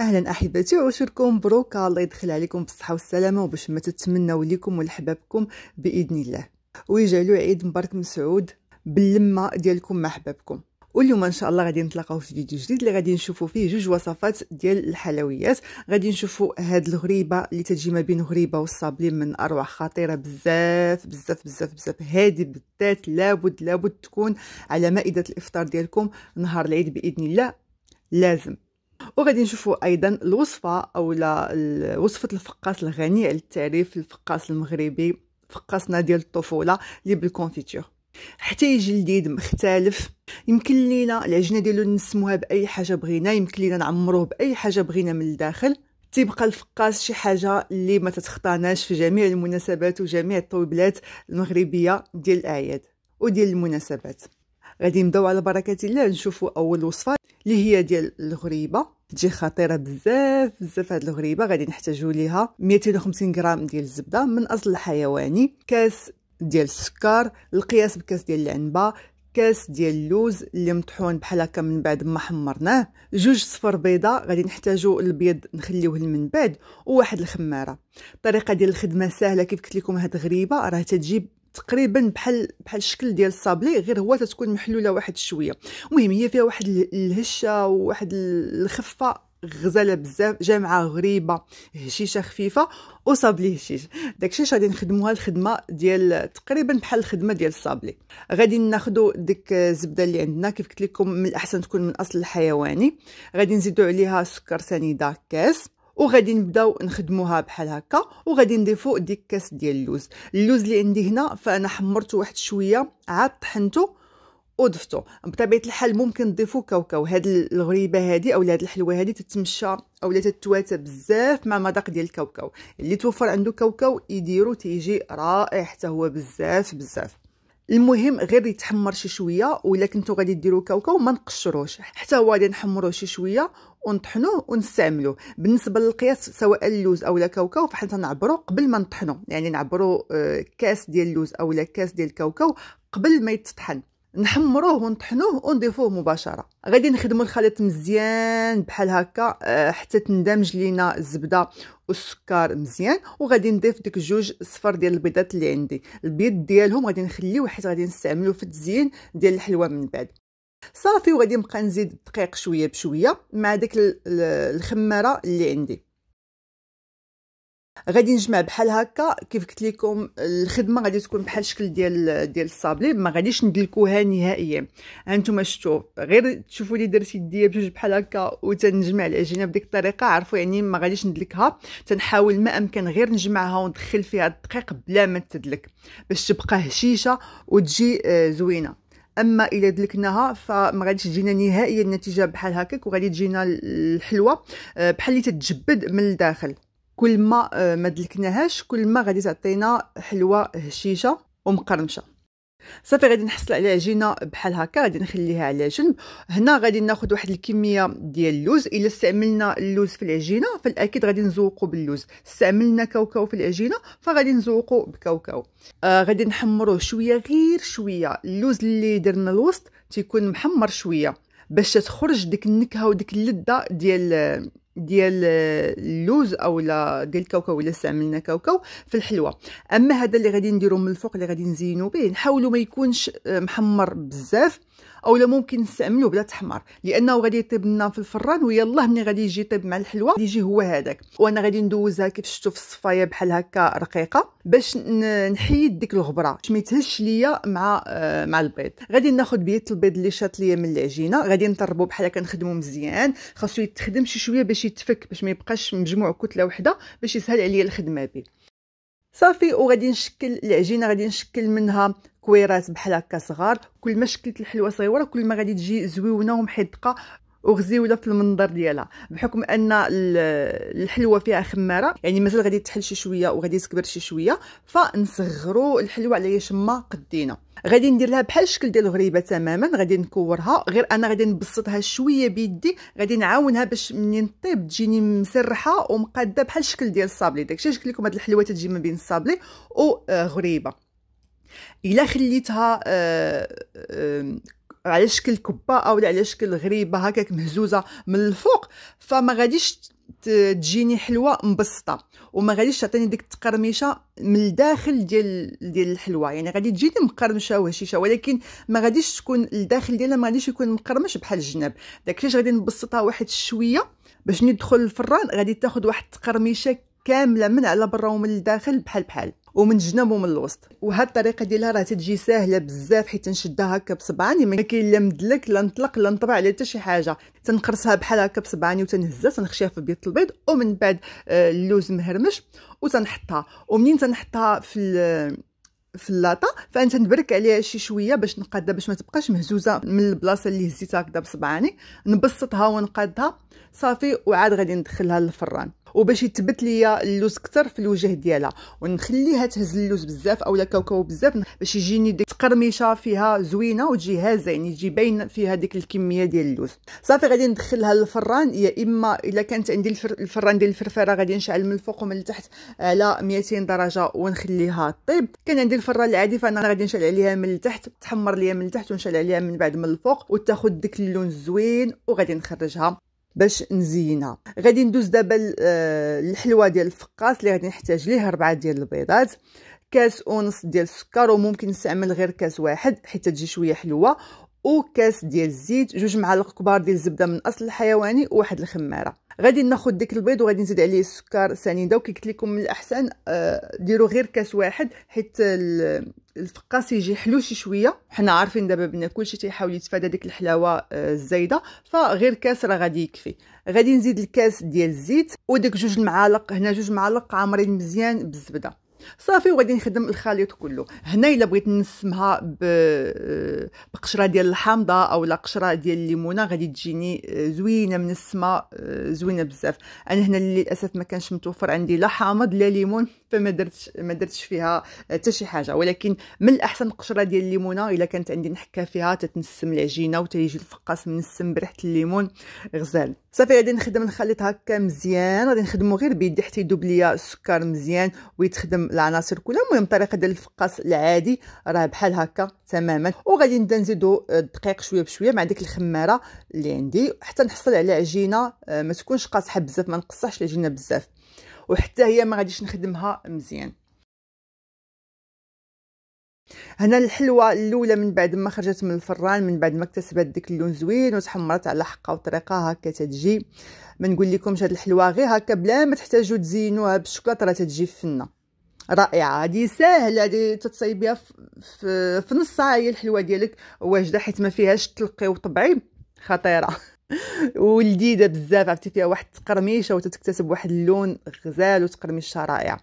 اهلا احبتي عشركم مبروكه الله يدخل عليكم بالصحه والسلامه وباش ما تتمنوا ليكم ولحبابكم باذن الله ويجعلوا عيد مبارك مسعود باللمه ديالكم مع حبابكم واليوم ان شاء الله غادي نتلاقاو في فيديو جديد اللي غادي نشوفوا فيه جوج وصفات ديال الحلويات غادي نشوفوا هاد الغريبه اللي تجي ما بين غريبه والصابلي من اروع خطيره بزاف بزاف بزاف بزاف هادي بالذات لابد لابد تكون على مائده الافطار ديالكم نهار العيد باذن الله لازم وغادي نشوفوا ايضا الوصفه او وصفه الفقاس الغني على التعريف الفقاس المغربي فقاسنا ديال الطفوله اللي بالكونفيتور حتى يجي جديد مختلف يمكن لينا العجينه ديالو نسموها باي حاجه بغينا يمكن لينا نعمروه باي حاجه بغينا من الداخل تبقى الفقاس شي حاجه اللي ما تتخطاناش في جميع المناسبات وجميع الطويبلات المغربيه ديال الاعياد وديال المناسبات غادي نبداو على بركه الله نشوفوا اول وصفه اللي هي ديال الغريبه تجي خطيره بزاف بزاف هاد الغريبه غادي نحتاجو ليها 250 غرام ديال الزبده من اصل حيواني كاس ديال السكر القياس بكاس ديال العنبه كاس ديال اللوز اللي مطحون بحال هكا من بعد ما حمرناه جوج صفر بيضه غادي نحتاجو البيض نخليوه من بعد وواحد الخماره الطريقه ديال الخدمه سهله كيف قلت لكم هاد غريبه راه تجيب تقريبا بحال بحال الشكل ديال الصابلي غير هو تتكون محلوله واحد شويه المهم هي فيها واحد الهشه وواحد الخفه غزاله بزاف جامعه غريبه هشيشه خفيفه وصابلي هشيش داكشي اش غادي نخدموها الخدمه ديال تقريبا بحال الخدمه ديال الصابلي غادي ناخذ ديك الزبده اللي عندنا كيف قلت لكم من الاحسن تكون من اصل الحيواني غادي نزيدو عليها سكر سنيده كاس وغادي نبداو نخدموها بحال هكا وغادي نضيفو ديك كاس ديال اللوز اللوز اللي عندي هنا فانا حمرته واحد شويه عاد طحنته وضفتو بطبيعه الحال ممكن تضيفو كاوكاو هاد الغريبه هادي اولا هاد الحلوه هادي تتمشى اولا تتواتى بزاف مع مذاق ديال الكاوكاو اللي توفر عنده كاوكاو يديرو تيجي رائع حتى هو بزاف بزاف المهم غير يتحمر شي شويه ولا كنتو غادي ديروا كاوكاو ما نقشروش حتى هو غادي نحمروه شي شويه ونطحنوه ونستعملوه بالنسبه للقياس سواء اللوز اولا كاوكاو فحنا تنعبرو قبل ما نطحنو يعني نعبرو آه، كاس ديال اللوز اولا كاس ديال الكاوكاو قبل ما يتطحن نحمروه ونطحنوه ونضيفوه مباشره غادي نخدموا الخليط مزيان بحال هكا آه، حتى تندمج لينا الزبده والسكر مزيان وغادي نضيف ديك جوج صفر ديال البيضات اللي عندي البيض ديالهم غادي نخليو حيت غادي نستعملوه في التزيين ديال الحلوى من بعد صافي وغادي نبقى نزيد الدقيق شويه بشويه مع ديك الخماره اللي عندي غادي نجمع بحال هكا كيف قلت لكم الخدمه غادي تكون بحال الشكل ديال ديال الصابلي ما غاديش ندلكوها نهائيا هانتوما شفتوا غير تشوفوا لي درت يديا بجوج بحال هكا وتنجمع العجينه بديك الطريقه عرفوا يعني ما غاديش ندلكها تنحاول ما امكن غير نجمعها وندخل فيها الدقيق بلا ما تدلك باش تبقى هشيشه وتجي آه، زوينه اما الا دلكناها فما غاديش تجينا نهائيا النتيجه بحال هكاك وغادي تجينا الحلوه آه، بحال اللي تتجبد من الداخل كل ما آه، ما دلكناهاش كل ما غادي تعطينا حلوه هشيشه ومقرمشه صافي غادي نحصل على عجينه بحال هكا غادي نخليها على جنب هنا غادي ناخذ واحد الكميه ديال اللوز الا استعملنا اللوز في العجينه فالاكيد غادي نزوقو باللوز استعملنا كاوكاو في العجينه فغادي نزوقو بكاوكاو آه غادي نحمروه شويه غير شويه اللوز اللي درنا الوسط تيكون محمر شويه باش تخرج ديك النكهه وديك اللذه ديال آه، ديال اللوز اولا ديال الكاوكاو الا استعملنا كاوكاو في الحلوه اما هذا اللي غادي نديرو من الفوق اللي غادي نزينو به نحاولوا ما يكونش محمر بزاف او لا ممكن نستعملو بلا تحمر لانه غادي يطيب لنا في الفران ويلاه ملي غادي يجي يطيب مع الحلوه غادي يجي هو هذاك وانا غادي ندوزها كيف شفتوا في الصفايه بحال هكا رقيقه باش نحيد ديك الغبره باش ما يتهش ليا مع آه مع البيض غادي ناخذ بيت البيض اللي شات ليا من العجينه غادي نطربو بحال كنخدمو مزيان خاصو يتخدم شي شويه باش يتفك باش ما يبقاش مجموع كتله وحده باش يسهل عليا الخدمه به صافي وغادي نشكل العجينه غادي نشكل منها كويرات بحال هكا صغار كل ما شكلت الحلوه صغيره كل ما غادي تجي زويونه ومحدقه وغزيوله في المنظر ديالها بحكم ان الحلوه فيها خماره يعني مازال غادي تحل شي شويه وغادي تكبر شي شويه فنصغروا الحلوه على ما قدينا غادي ندير لها بحال الشكل ديال الغريبه تماما غادي نكورها غير انا غادي نبسطها شويه بيدي غادي نعاونها باش منين طيب تجيني مسرحه ومقاده بحال الشكل ديال الصابلي داكشي شكل لكم هاد الحلوه تجي ما بين الصابلي وغريبه آه، الا خليتها آه، آه، على شكل كبه او على شكل غريبه هكاك مهزوزه من الفوق فما غاديش تجيني حلوه مبسطه وما غاديش تعطيني ديك التقرميشه من الداخل ديال ديال الحلوه يعني غادي تجيني مقرمشه وهشيشه ولكن ما غاديش تكون الداخل ديالها ما غاديش يكون مقرمش بحال الجناب داكشي غادي نبسطها واحد شويه باش ندخل الفران غادي تاخذ واحد التقرميشه كامله من على برا ومن الداخل بحال بحال ومن الجناب ومن الوسط وهاد الطريقه ديالها راه تتجي ساهله بزاف حيت نشدها هكا بصبعاني ما كاين لا مدلك لا نطلق لا نطبع على حتى شي حاجه تنقرصها بحال هكا بصبعاني وتنهزها تنخشيها في بيض البيض ومن بعد آه، اللوز مهرمش وتنحطها ومنين تنحطها في في اللاطا فانا تنبرك عليها شي شويه باش نقادها باش ما تبقاش مهزوزه من البلاصه اللي هزيتها هكذا بصبعاني نبسطها ونقادها صافي وعاد غادي ندخلها للفران وباش يتبت ليا اللوز كتر في الوجه ديالها ونخليها تهز اللوز بزاف اولا كاوكاو بزاف باش يجيني ديك تقرميشه فيها زوينه وتجي هازه يعني تجي باين فيها ديك الكميه ديال اللوز صافي غادي ندخلها للفران يا اما الا كانت عندي الفر... الفران ديال الفرفره غادي نشعل من الفوق ومن التحت على 200 درجه ونخليها طيب كان عندي الفران العادي فانا غادي نشعل عليها من التحت تحمر ليا من التحت ونشعل عليها من بعد من الفوق وتاخذ ديك اللون الزوين وغادي نخرجها باش نزينها غادي ندوز دابا الحلوه آه، ديال الفقاس اللي غادي نحتاج ليه ربعه ديال البيضات كاس ونص ديال السكر وممكن نستعمل غير كاس واحد حيت تجي شويه حلوه وكاس ديال الزيت جوج معالق كبار ديال الزبده من اصل الحيواني وواحد الخماره غادي ناخذ ديك البيض وغادي نزيد عليه السكر سنيده وكي قلت لكم من الاحسن آه، ديروا غير كاس واحد حيت الفقاس يجي حلو شي شويه حنا عارفين دابا بنا كلشي تيحاول يتفادى ديك الحلاوه آه، الزايده فغير كاس راه غادي يكفي غادي نزيد الكاس ديال الزيت وديك جوج المعالق هنا جوج معالق عامرين مزيان بالزبده صافي وغادي نخدم الخليط كله هنا الا بغيت نسمها بقشره ديال الحامضه او لا قشره ديال الليمونه غادي تجيني آه، زوينه من السما آه، زوينه بزاف انا هنا للاسف ما كانش متوفر عندي لا حامض لا ليمون فما درتش ما درتش فيها آه، حتى شي حاجه ولكن من الاحسن قشره ديال الليمونه الا كانت عندي نحكه فيها تتنسم العجينه وتيجي الفقاس منسم بريحه الليمون غزال صافي غادي نخدم الخليط هكا مزيان غادي نخدمو غير بيدي حتى يدوب ليا السكر مزيان ويتخدم العناصر كلها المهم الطريقه ديال الفقاص العادي راه بحال هكا تماما وغادي نبدا نزيدو الدقيق شويه بشويه مع ديك الخماره اللي عندي حتى نحصل على عجينه آه، ما تكونش قاصحه بزاف ما نقصحش العجينه بزاف وحتى هي ما غاديش نخدمها مزيان هنا الحلوه الاولى من بعد ما خرجت من الفران من بعد ما اكتسبت ديك اللون زوين وتحمرت على حقها وطريقه هكا تتجي ما نقول لكمش هاد الحلوه غير هكا بلا ما تحتاجوا تزينوها بالشوكولاته راه تتجي فنه رائعه هذه ساهله هذه تتصايبيها في, في نص ساعه هي الحلوه ديالك واجده حيت ما فيهاش تلقي وطبعي خطيره ولديده بزاف عرفتي فيها واحد التقرميشه وتتكتسب واحد اللون غزال وتقرميشه رائعه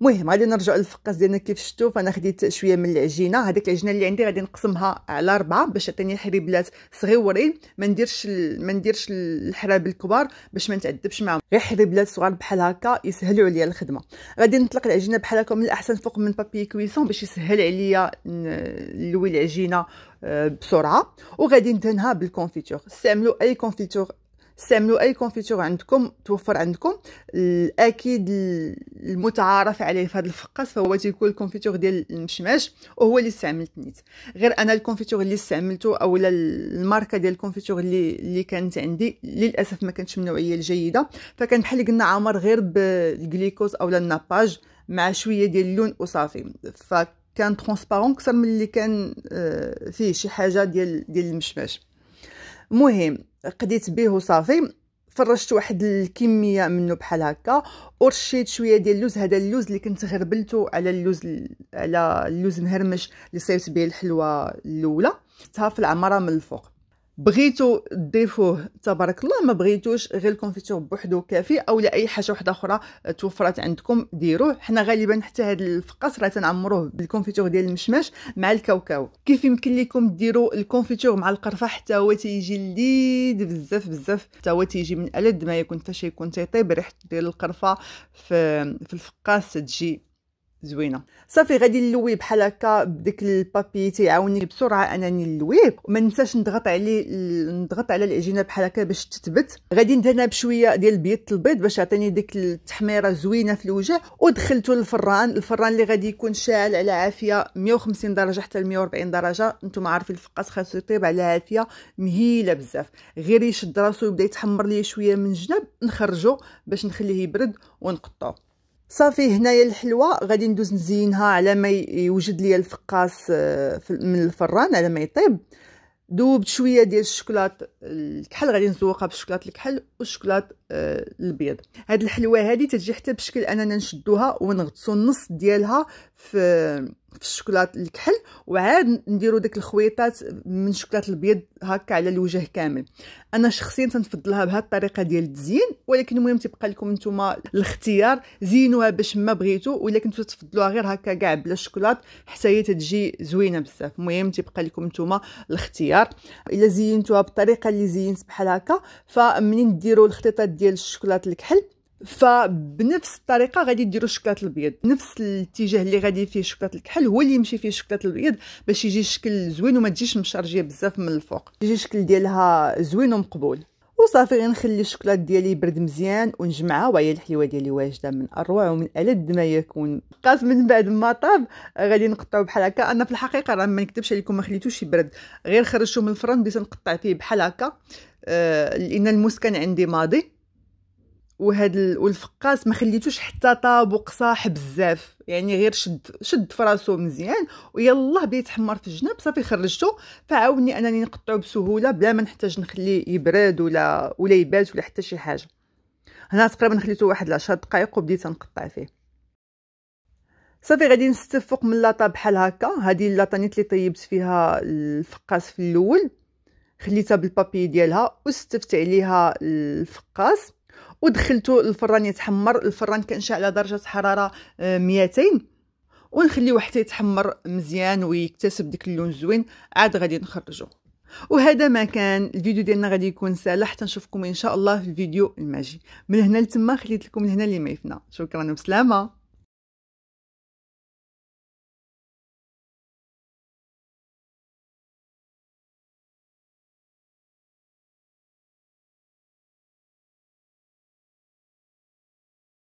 المهم غادي نرجع للفقاس ديالنا كيف شفتوا فانا خديت شويه من العجينه هذيك العجينه اللي عندي غادي نقسمها على ربعه باش تعطيني حريبلات صغيورين ما نديرش ما نديرش الحراب الكبار باش ما نتعذبش معاهم غير حريبلات صغار بحال هكا يسهلوا عليا الخدمه غادي نطلق العجينه بحال هكا من الاحسن فوق من بابي كويسون باش يسهل عليا نلوي العجينه بسرعه وغادي ندهنها بالكونفيتور استعملوا اي كونفيتور استعملوا اي كونفيتور عندكم توفر عندكم الاكيد المتعارف عليه في هذا الفقاس فهو تيكون الكونفيتور ديال المشماش وهو اللي استعملت نيت غير انا الكونفيتور اللي استعملته اولا الماركه ديال الكونفيتور اللي اللي كانت عندي للاسف ما كانتش من النوعيه الجيده فكان بحال قلنا عامر غير بالجليكوز اولا الناباج مع شويه ديال اللون وصافي فك كان ترونسبارون اكثر من اللي كان آه، فيه شي حاجه ديال ديال المشماش المهم قديت به وصافي فرشت واحد الكميه منه بحال هكا ورشيت شويه ديال اللوز هذا اللوز اللي كنت غربلته على اللوز على اللوز مهرمش اللي صيبت به الحلوه الاولى حطها في العماره من الفوق بغيتو ديفوه تبارك الله ما بغيتوش غير الكونفيتور بوحدو كافي او لا اي حاجه وحده اخرى توفرات عندكم ديروه حنا غالبا حتى هاد الفقاس راه تنعمروه بالكونفيتور ديال المشماش مع الكاوكاو كيف يمكن لكم ديروا الكونفيتور مع القرفه حتى هو تيجي لذيذ بزاف بزاف حتى هو تيجي من الد ما يكون فاش يكون تيطيب ريحه ديال القرفه في في الفقاس تجي زوينه صافي غادي نلوي بحال هكا بديك البابي تيعاوني بسرعه انني نلويه وما ننساش نضغط عليه نضغط على العجينه بحال هكا باش تثبت غادي ندهنها بشويه ديال البيض البيض باش يعطيني ديك التحميره زوينه في الوجه ودخلته للفران الفران اللي غادي يكون شاعل على عافيه 150 درجه حتى 140 درجه نتوما عارفين الفقاس خاصو يطيب على عافيه مهيله بزاف غير يشد راسو يبدا يتحمر ليه شويه من الجناب نخرجو باش نخليه يبرد ونقطعو صافي هنايا الحلوى غادي ندوز نزينها على ما يوجد ليا الفقاس آه، من الفران على ما يطيب دوبت شويه ديال الشوكولات الكحل غادي نزوقها بالشوكولات الكحل والشوكولات آه، البيض هاد الحلوه هادي تجي حتى بشكل اننا نشدوها ونغطسو النص ديالها في في الشوكولات الكحل وعاد نديرو ديك الخويطات من الشوكولات البيض هكا على الوجه كامل انا شخصيا تنفضلها بهذه الطريقه ديال التزيين ولكن المهم تبقى لكم نتوما الاختيار زينوها باش ما بغيتو ولا كنتو تفضلوها غير هكا كاع بلا الشوكولات حتى هي تتجي زوينه بزاف المهم تبقى لكم نتوما الاختيار الا زينتوها بالطريقه اللي زينت بحال هكا فمنين ديروا الخطيطات ديال الشوكولات الكحل فبنفس الطريقه غادي ديروا الشكلاط البيض نفس الاتجاه اللي غادي فيه الشوكولاط الكحل هو اللي يمشي فيه الشوكولاط البيض باش يجي الشكل زوين وما تجيش مشرجيه بزاف من الفوق يجي الشكل ديالها زوين ومقبول وصافي غنخلي الشوكولات ديالي يبرد مزيان ونجمعها وهي الحلوه ديالي واجده من اروع ومن الد ما يكون قاس من بعد ما طاب غادي نقطعو بحال هكا انا في الحقيقه راه ما نكتبش عليكم ما خليتوش يبرد غير خرجته من الفرن بديت نقطع فيه بحال هكا آه لان الموس كان عندي ماضي وهاد والفقاس ما خليتوش حتى طاب وقصاح بزاف يعني غير شد شد فراسو مزيان ويلا بدا يتحمر في الجناب صافي خرجته فعاوني انني نقطعو بسهوله بلا ما نحتاج نخليه يبرد ولا ولا يبات ولا حتى شي حاجه هنا تقريبا خليته واحد 10 دقائق وبديت نقطع فيه صافي غادي نستف فوق من لاطا بحال هكا هذه اللاطه نيت اللي طيبت فيها الفقاس في الاول خليتها بالبابي ديالها وستفت عليها الفقاس ودخلته الفران يتحمر الفران كنشعل على درجه حراره 200 آه، ونخليه حتى يتحمر مزيان ويكتسب ديك اللون الزوين عاد غادي نخرجوه وهذا ما كان الفيديو ديالنا غادي يكون سهل حتى نشوفكم ان شاء الله في الفيديو الماجي من هنا لتما خليت لكم من هنا اللي ما يفنى شكرا وبسلامه